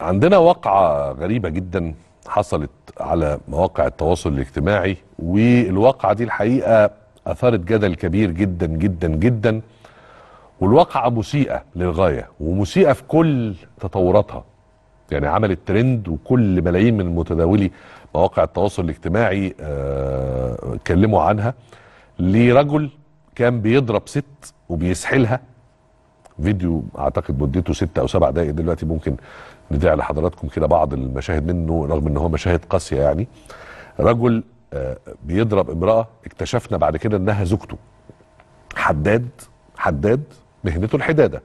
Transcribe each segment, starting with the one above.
عندنا وقعة غريبة جدا حصلت على مواقع التواصل الاجتماعي والواقعة دي الحقيقة أثارت جدل كبير جدا جدا جدا والواقعة مسيئة للغاية ومسيئة في كل تطوراتها يعني عملت ترند وكل ملايين من متداولي مواقع التواصل الاجتماعي آه، اتكلموا عنها لرجل كان بيضرب ست وبيسحلها فيديو اعتقد مدته ستة او سبع دقائق دلوقتي ممكن نذيع لحضراتكم كده بعض المشاهد منه رغم ان هو مشاهد قاسيه يعني رجل آه، بيضرب امراه اكتشفنا بعد كده انها زوجته حداد حداد مهنته الحداده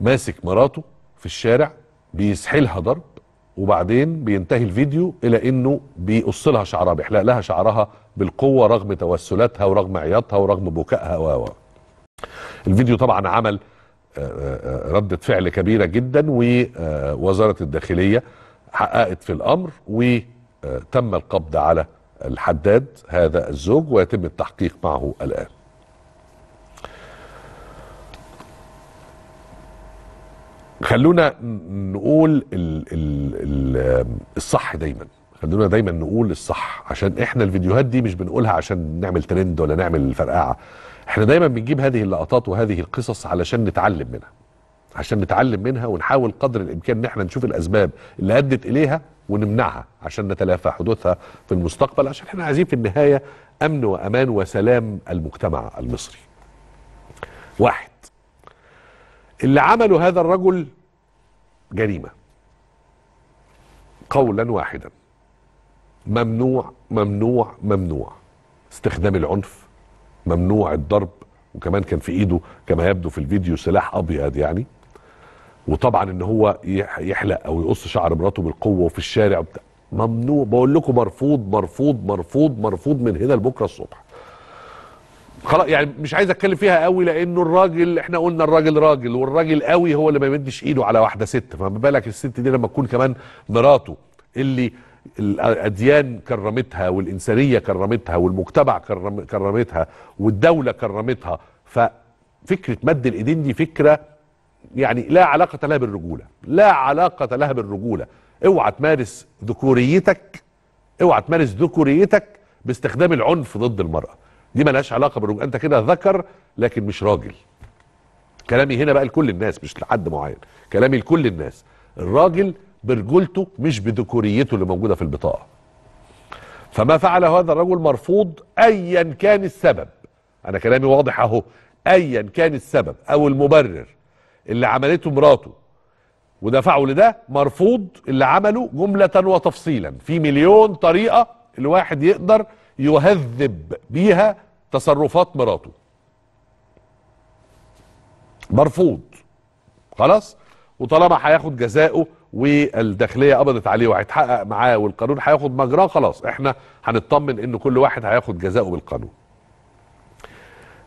ماسك مراته في الشارع بيسحلها ضرب وبعدين بينتهي الفيديو الى انه بيقص لها شعرها بيحلق لها شعرها بالقوه رغم توسلاتها ورغم عياطها ورغم بكائها و الفيديو طبعا عمل ردة فعل كبيرة جدا ووزارة الداخلية حققت في الأمر وتم القبض على الحداد هذا الزوج ويتم التحقيق معه الآن خلونا نقول الصح دايما خلونا دايما نقول الصح عشان احنا الفيديوهات دي مش بنقولها عشان نعمل ترند ولا نعمل فرقعه احنا دايما بنجيب هذه اللقطات وهذه القصص علشان نتعلم منها عشان نتعلم منها ونحاول قدر الامكان ان احنا نشوف الاسباب اللي ادت اليها ونمنعها عشان نتلافى حدوثها في المستقبل عشان احنا عايزين في النهايه امن وامان وسلام المجتمع المصري. واحد اللي عمله هذا الرجل جريمه قولا واحدا ممنوع ممنوع ممنوع استخدام العنف ممنوع الضرب وكمان كان في ايده كما يبدو في الفيديو سلاح ابيض يعني وطبعا ان هو يحلق او يقص شعر مراته بالقوه وفي الشارع وبتاع ممنوع بقول لكم مرفوض مرفوض مرفوض مرفوض من هنا لبكره الصبح خلاص يعني مش عايز اتكلم فيها قوي لانه الراجل احنا قلنا الراجل راجل والراجل قوي هو اللي ما يمدش ايده على واحده ست فما بالك الست دي لما تكون كمان مراته اللي الاديان كرمتها والانسانيه كرمتها والمجتمع كرم كرمتها والدوله كرمتها ففكره مد الايدين دي فكره يعني لا علاقه لها بالرجوله لا علاقه لها بالرجوله اوعى تمارس ذكوريتك اوعى تمارس ذكوريتك باستخدام العنف ضد المراه دي ملهاش علاقه بالرجوله انت كده ذكر لكن مش راجل كلامي هنا بقى لكل الناس مش لحد معين كلامي لكل الناس الراجل برجولته مش بذكوريته اللي موجوده في البطاقه فما فعله هذا الرجل مرفوض ايا كان السبب انا كلامي واضح اهو ايا كان السبب او المبرر اللي عملته مراته ودفعه لده مرفوض اللي عمله جملة وتفصيلا في مليون طريقة الواحد يقدر يهذب بيها تصرفات مراته مرفوض خلاص وطالما هياخد جزاؤه والداخليه قبضت عليه وهيتحقق معاه والقانون هياخد مجراه خلاص احنا هنطمن ان كل واحد هياخد جزاؤه بالقانون.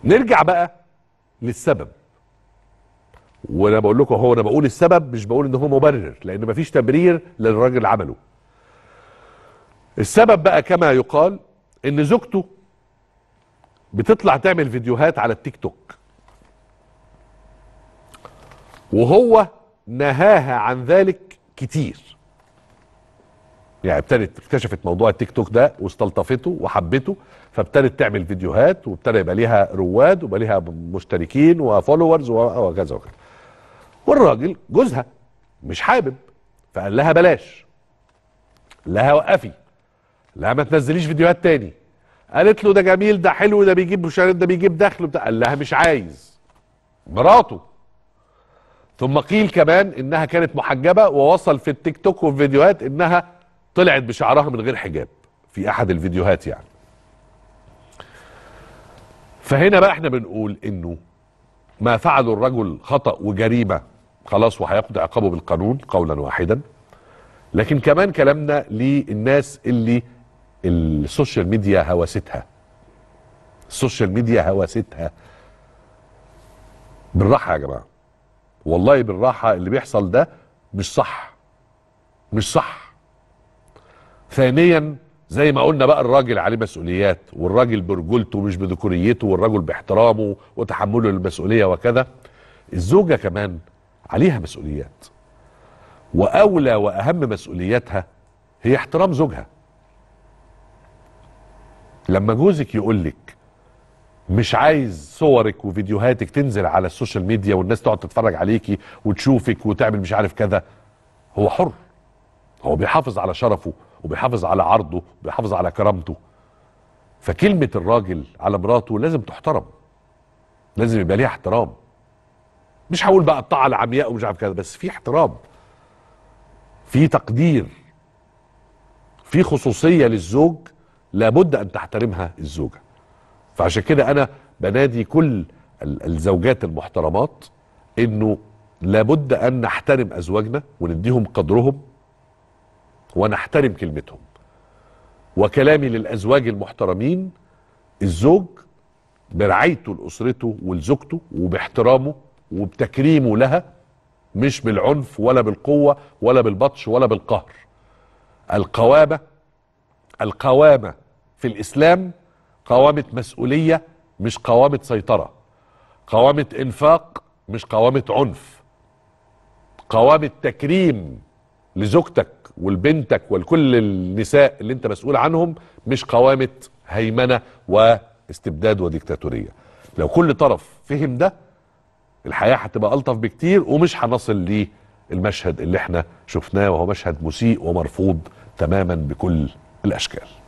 نرجع بقى للسبب. وانا بقول لكم هو انا بقول السبب مش بقول ان هو مبرر لان مفيش تبرير للراجل عمله. السبب بقى كما يقال ان زوجته بتطلع تعمل فيديوهات على التيك توك. وهو نهاها عن ذلك كتير يعني ابتدت اكتشفت موضوع التيك توك ده واستلطفته وحبته فابتدت تعمل فيديوهات وابتدى يبقى ليها رواد ويبقى ليها مشتركين وفولورز وكذا وكذا والراجل جوزها مش حابب فقال لها بلاش قال لها وقفي لها ما تنزليش فيديوهات تاني قالت له ده جميل ده حلو ده بيجيب مشاهدات ده بيجيب دخل قال لها مش عايز مراته ثم قيل كمان انها كانت محجبه ووصل في التيك توك وفيديوهات انها طلعت بشعرها من غير حجاب في احد الفيديوهات يعني فهنا بقى احنا بنقول انه ما فعله الرجل خطأ وجريمة خلاص وهياخد عقابه بالقانون قولا واحدا لكن كمان كلامنا للناس اللي السوشيال ميديا هوستها السوشيال ميديا هوستها بالراحة يا جماعة والله بالراحه اللي بيحصل ده مش صح مش صح ثانيا زي ما قلنا بقى الراجل عليه مسؤوليات والراجل برجولته مش بذكوريته والراجل باحترامه وتحمله للمسؤوليه وكذا الزوجه كمان عليها مسؤوليات واولى واهم مسؤولياتها هي احترام زوجها لما جوزك يقول لك مش عايز صورك وفيديوهاتك تنزل على السوشيال ميديا والناس تقعد تتفرج عليكي وتشوفك وتعمل مش عارف كذا هو حر هو بيحافظ على شرفه وبيحافظ على عرضه وبيحافظ على كرامته فكلمة الراجل على مراته لازم تحترم لازم يبقى ليها احترام مش هقول بقى الطاعة العمياء ومش عارف كذا بس في احترام في تقدير في خصوصية للزوج لابد أن تحترمها الزوجة فعشان كده انا بنادي كل الزوجات المحترمات انه لابد ان نحترم ازواجنا ونديهم قدرهم ونحترم كلمتهم وكلامي للازواج المحترمين الزوج برعايته لاسرته ولزوجته وباحترامه وبتكريمه لها مش بالعنف ولا بالقوه ولا بالبطش ولا بالقهر القوامه القوامه في الاسلام قوامة مسؤولية مش قوامة سيطرة قوامة انفاق مش قوامة عنف قوامة تكريم لزوجتك ولبنتك ولكل النساء اللي انت مسؤول عنهم مش قوامة هيمنة واستبداد وديكتاتورية لو كل طرف فهم ده الحياة هتبقى ألطف بكتير ومش هنصل للمشهد اللي احنا شفناه وهو مشهد مسيء ومرفوض تماما بكل الأشكال